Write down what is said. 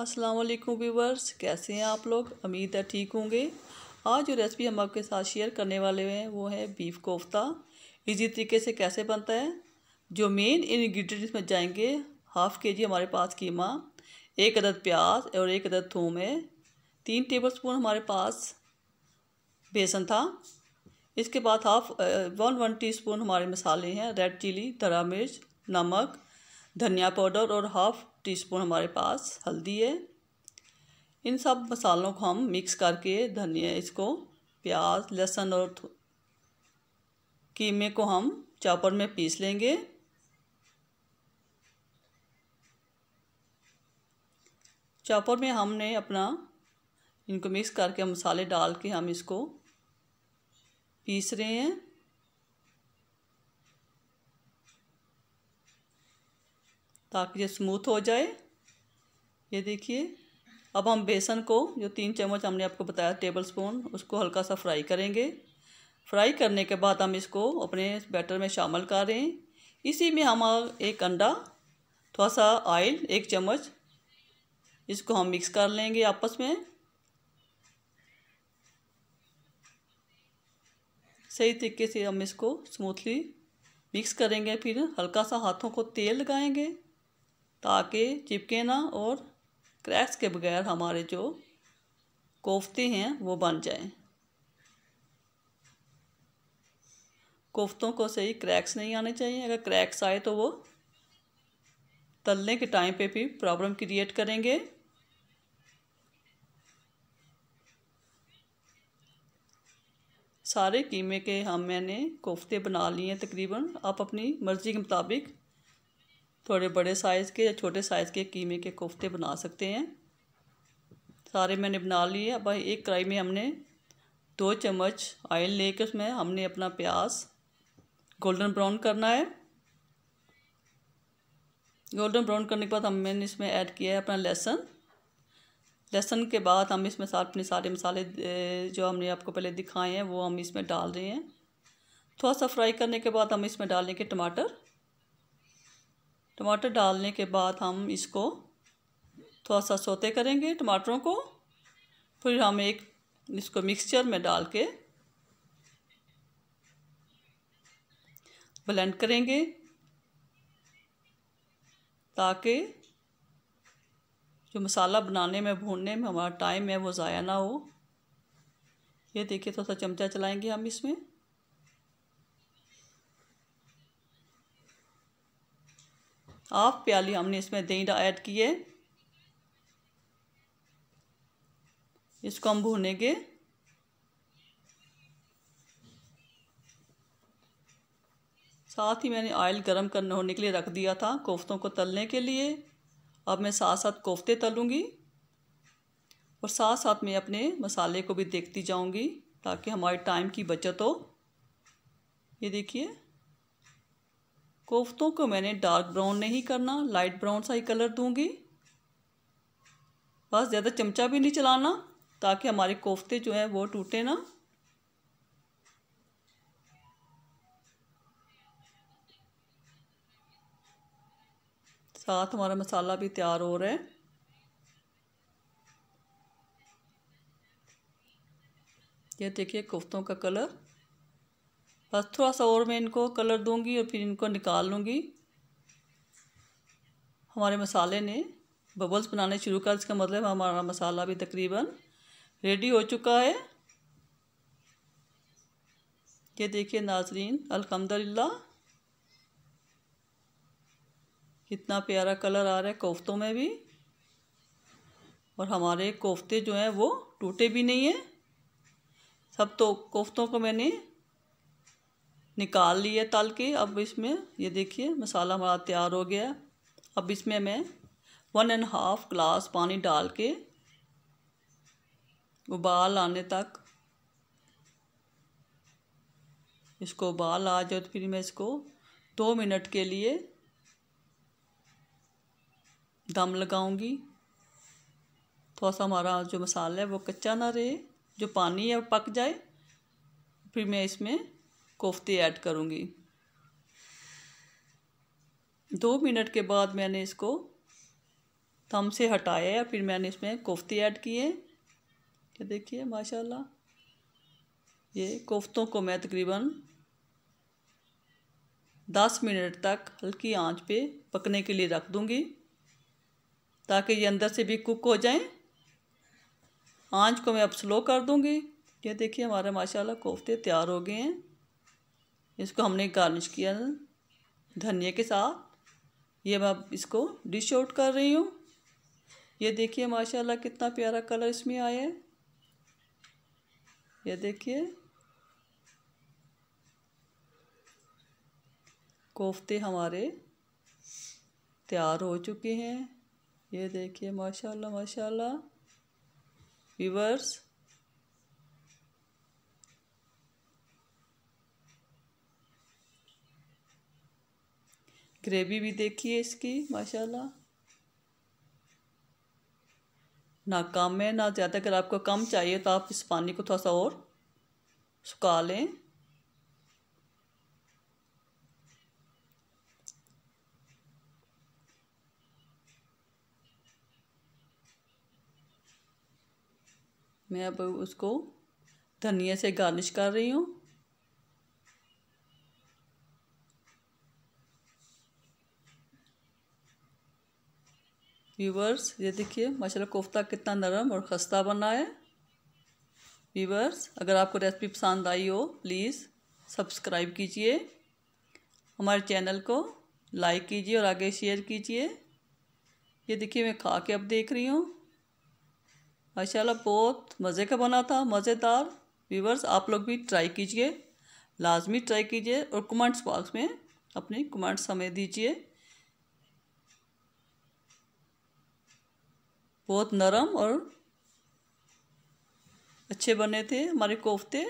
वालेकुम व्यूवर्स कैसे हैं आप लोग उम्मीद है ठीक होंगे आज जो रेसिपी हम आपके साथ शेयर करने वाले हैं वो है बीफ कोफ्ता इजी तरीके से कैसे बनता है जो मेन इन्ग्रीडियंट इसमें जाएंगे हाफ़ के जी हमारे पास कीमा एक अदद प्याज और एक अदद थूम है तीन टेबल स्पून हमारे पास बेसन था इसके बाद हाफ वन वन स्पून हमारे मसाले हैं रेड चिली धरा मिर्च नमक धनिया पाउडर और हाफ़ टीस्पून हमारे पास हल्दी है इन सब मसालों को हम मिक्स करके धनिया इसको प्याज लहसुन और कीमे को हम चापर में पीस लेंगे चापर में हमने अपना इनको मिक्स करके मसाले डाल के हम इसको पीस रहे हैं ताकि ये स्मूथ हो जाए ये देखिए अब हम बेसन को जो तीन चम्मच हमने आपको बताया टेबल स्पून उसको हल्का सा फ्राई करेंगे फ्राई करने के बाद हम इसको अपने बैटर में शामिल कर रहे हैं इसी में हम एक अंडा थोड़ा सा ऑयल एक चम्मच इसको हम मिक्स कर लेंगे आपस में सही तरीके से हम इसको स्मूथली मिक्स करेंगे फिर हल्का सा हाथों को तेल लगाएंगे ताकि चिपके ना और क्रैक्स के बगैर हमारे जो कोफ्ते हैं वो बन जाएं कोफ्तों को सही क्रैक्स नहीं आने चाहिए अगर क्रैक्स आए तो वो तलने के टाइम पे भी प्रॉब्लम क्रिएट करेंगे सारे कीमे के हम मैंने कोफ्ते बना लिए हैं तकरीबन आप अपनी मर्ज़ी के मुताबिक थोड़े बड़े साइज़ के या छोटे साइज़ के कीमे के कोफ्ते बना सकते हैं सारे मैंने बना लिए अब एक कढ़ाई में हमने दो चम्मच ऑयल लेके उसमें हमने अपना प्याज गोल्डन ब्राउन करना है गोल्डन ब्राउन करने के बाद हम मैंने इसमें ऐड किया है अपना लहसुन लहसुन के बाद हम इसमें साथ अपने सारे मसाले जो हमने आपको पहले दिखाए हैं वो हम इसमें डाल रहे हैं थोड़ा सा फ्राई करने के बाद हम इसमें डालेंगे टमाटर टमाटर डालने के बाद हम इसको थोड़ा सा सोते करेंगे टमाटरों को फिर हम एक इसको मिक्सचर में डाल के ब्लेंड करेंगे ताकि जो मसाला बनाने में भूनने में हमारा टाइम है वो ज़ाया ना हो ये देखिए थोड़ा सा चमचा चलाएंगे हम इसमें हाफ प्याली हमने इसमें दही ऐड की है इसको हम भूनेंगे साथ ही मैंने ऑयल गरम करने होने के लिए रख दिया था कोफ्तों को तलने के लिए अब मैं साथ साथ कोफ्ते तलूँगी और साथ साथ मैं अपने मसाले को भी देखती जाऊँगी ताकि हमारे टाइम की बचत हो ये देखिए कोफ्तों को मैंने डार्क ब्राउन नहीं करना लाइट ब्राउन सा ही कलर दूंगी बस ज़्यादा चमचा भी नहीं चलाना ताकि हमारे कोफ्ते जो हैं वो टूटे ना साथ हमारा मसाला भी तैयार हो रहा है ये देखिए कोफ्तों का कलर बस थोड़ा सा और मैं इनको कलर दूंगी और फिर इनको निकाल लूँगी हमारे मसाले ने बबल्स बनाने शुरू कर इसका मतलब हमारा मसाला भी तकरीबन रेडी हो चुका है ये देखिए नाजरीन अल्हम्दुलिल्लाह कितना प्यारा कलर आ रहा है कोफ्तों में भी और हमारे कोफ्ते जो हैं वो टूटे भी नहीं हैं सब तो कोफ्तों को मैंने निकाल लिए तल के अब इसमें ये देखिए मसाला हमारा तैयार हो गया अब इसमें मैं वन एंड हाफ ग्लास पानी डाल के उबाल आने तक इसको उबाल आ जाए तो फिर मैं इसको दो मिनट के लिए दम लगाऊंगी थोड़ा सा हमारा जो मसाला है वो कच्चा ना रहे जो पानी है पक जाए फिर मैं इसमें कोफ्ते ऐड करूँगी दो मिनट के बाद मैंने इसको थम से हटाया फिर मैंने इसमें कोफ्ते ऐड किए ये देखिए माशाल्लाह ये कोफ्तों को मैं तकरीबन दस मिनट तक हल्की आंच पे पकने के लिए रख दूँगी ताकि ये अंदर से भी कुक हो जाएं आंच को मैं अब स्लो कर दूँगी ये देखिए हमारे माशाल्लाह कोफ्ते तैयार हो गए हैं इसको हमने गार्निश किया धनिया के साथ ये अब आप इसको डिश आउट कर रही हूँ ये देखिए माशाल्लाह कितना प्यारा कलर इसमें आया है ये देखिए कोफ्ते हमारे तैयार हो चुके हैं ये देखिए माशाल्लाह माशाल्लाह वीवर्स ग्रेवी भी देखी है इसकी माशाल्लाह ना कम है ना ज़्यादा अगर आपको कम चाहिए तो आप इस पानी को थोड़ा सा और सुखा लें मैं अब उसको धनिया से गार्निश कर रही हूँ व्यूवर्स ये देखिए मसाला कोफ्ता कितना नरम और खस्ता बना है व्यूवर्स अगर आपको रेसिपी पसंद आई हो प्लीज़ सब्सक्राइब कीजिए हमारे चैनल को लाइक कीजिए और आगे शेयर कीजिए ये देखिए मैं खा के अब देख रही हूँ माशाल्लाह बहुत मज़े का बना था मज़ेदार व्यूवर्स आप लोग भी ट्राई कीजिए लाजमी ट्राई कीजिए और कमेंट्स बॉक्स में अपनी कमेंट्स हमें दीजिए बहुत नरम और अच्छे बने थे हमारे कोफ्ते